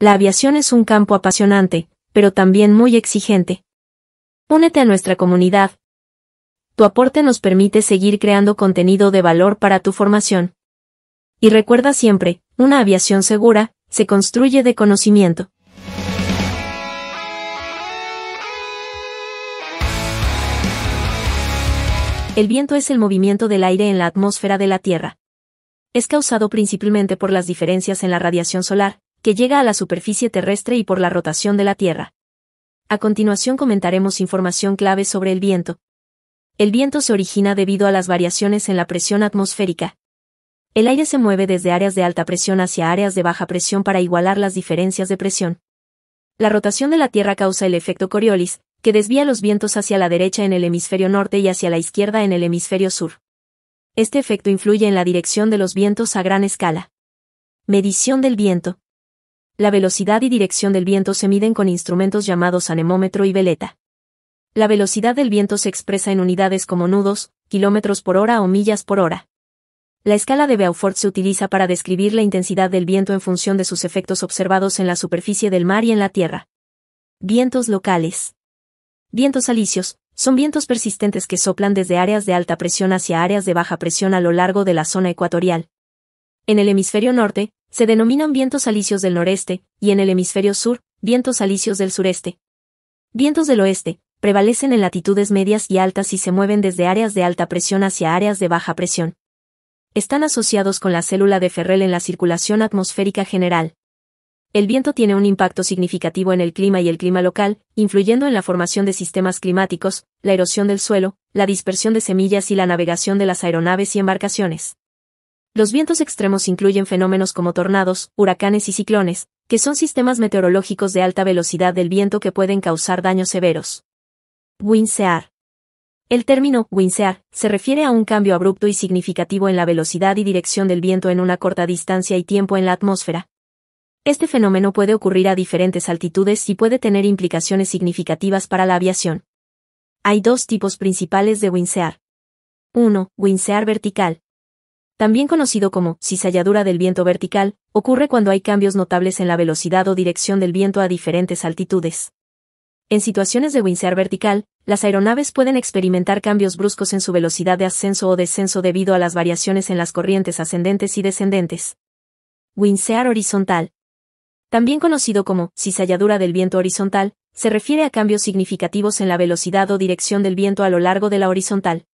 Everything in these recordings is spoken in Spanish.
La aviación es un campo apasionante, pero también muy exigente. Únete a nuestra comunidad. Tu aporte nos permite seguir creando contenido de valor para tu formación. Y recuerda siempre, una aviación segura, se construye de conocimiento. El viento es el movimiento del aire en la atmósfera de la Tierra. Es causado principalmente por las diferencias en la radiación solar, que llega a la superficie terrestre y por la rotación de la Tierra. A continuación comentaremos información clave sobre el viento. El viento se origina debido a las variaciones en la presión atmosférica. El aire se mueve desde áreas de alta presión hacia áreas de baja presión para igualar las diferencias de presión. La rotación de la Tierra causa el efecto Coriolis, que desvía los vientos hacia la derecha en el hemisferio norte y hacia la izquierda en el hemisferio sur. Este efecto influye en la dirección de los vientos a gran escala. Medición del viento la velocidad y dirección del viento se miden con instrumentos llamados anemómetro y veleta. La velocidad del viento se expresa en unidades como nudos, kilómetros por hora o millas por hora. La escala de Beaufort se utiliza para describir la intensidad del viento en función de sus efectos observados en la superficie del mar y en la tierra. Vientos locales. Vientos alisios, son vientos persistentes que soplan desde áreas de alta presión hacia áreas de baja presión a lo largo de la zona ecuatorial. En el hemisferio norte, se denominan vientos alisios del noreste, y en el hemisferio sur, vientos alisios del sureste. Vientos del oeste, prevalecen en latitudes medias y altas y se mueven desde áreas de alta presión hacia áreas de baja presión. Están asociados con la célula de Ferrel en la circulación atmosférica general. El viento tiene un impacto significativo en el clima y el clima local, influyendo en la formación de sistemas climáticos, la erosión del suelo, la dispersión de semillas y la navegación de las aeronaves y embarcaciones. Los vientos extremos incluyen fenómenos como tornados, huracanes y ciclones, que son sistemas meteorológicos de alta velocidad del viento que pueden causar daños severos. Winsear. El término winsear se refiere a un cambio abrupto y significativo en la velocidad y dirección del viento en una corta distancia y tiempo en la atmósfera. Este fenómeno puede ocurrir a diferentes altitudes y puede tener implicaciones significativas para la aviación. Hay dos tipos principales de winsear. 1. Winsear vertical, también conocido como cizalladura del viento vertical, ocurre cuando hay cambios notables en la velocidad o dirección del viento a diferentes altitudes. En situaciones de wincear vertical, las aeronaves pueden experimentar cambios bruscos en su velocidad de ascenso o descenso debido a las variaciones en las corrientes ascendentes y descendentes. Wincear horizontal. También conocido como cizalladura del viento horizontal, se refiere a cambios significativos en la velocidad o dirección del viento a lo largo de la horizontal.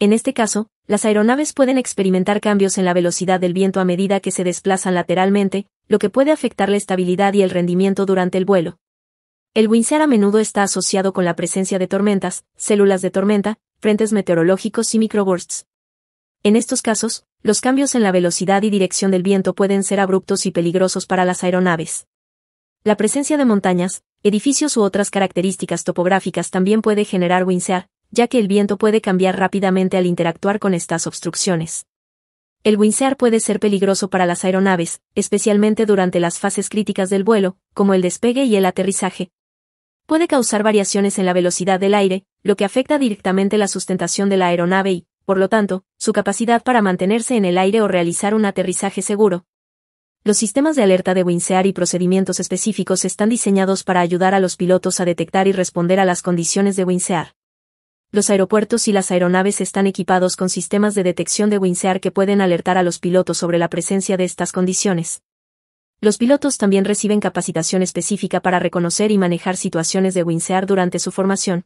En este caso, las aeronaves pueden experimentar cambios en la velocidad del viento a medida que se desplazan lateralmente, lo que puede afectar la estabilidad y el rendimiento durante el vuelo. El Windsear a menudo está asociado con la presencia de tormentas, células de tormenta, frentes meteorológicos y microbursts. En estos casos, los cambios en la velocidad y dirección del viento pueden ser abruptos y peligrosos para las aeronaves. La presencia de montañas, edificios u otras características topográficas también puede generar Windsear ya que el viento puede cambiar rápidamente al interactuar con estas obstrucciones. El winsear puede ser peligroso para las aeronaves, especialmente durante las fases críticas del vuelo, como el despegue y el aterrizaje. Puede causar variaciones en la velocidad del aire, lo que afecta directamente la sustentación de la aeronave y, por lo tanto, su capacidad para mantenerse en el aire o realizar un aterrizaje seguro. Los sistemas de alerta de winsear y procedimientos específicos están diseñados para ayudar a los pilotos a detectar y responder a las condiciones de winsear los aeropuertos y las aeronaves están equipados con sistemas de detección de WinSear que pueden alertar a los pilotos sobre la presencia de estas condiciones. Los pilotos también reciben capacitación específica para reconocer y manejar situaciones de WinSear durante su formación,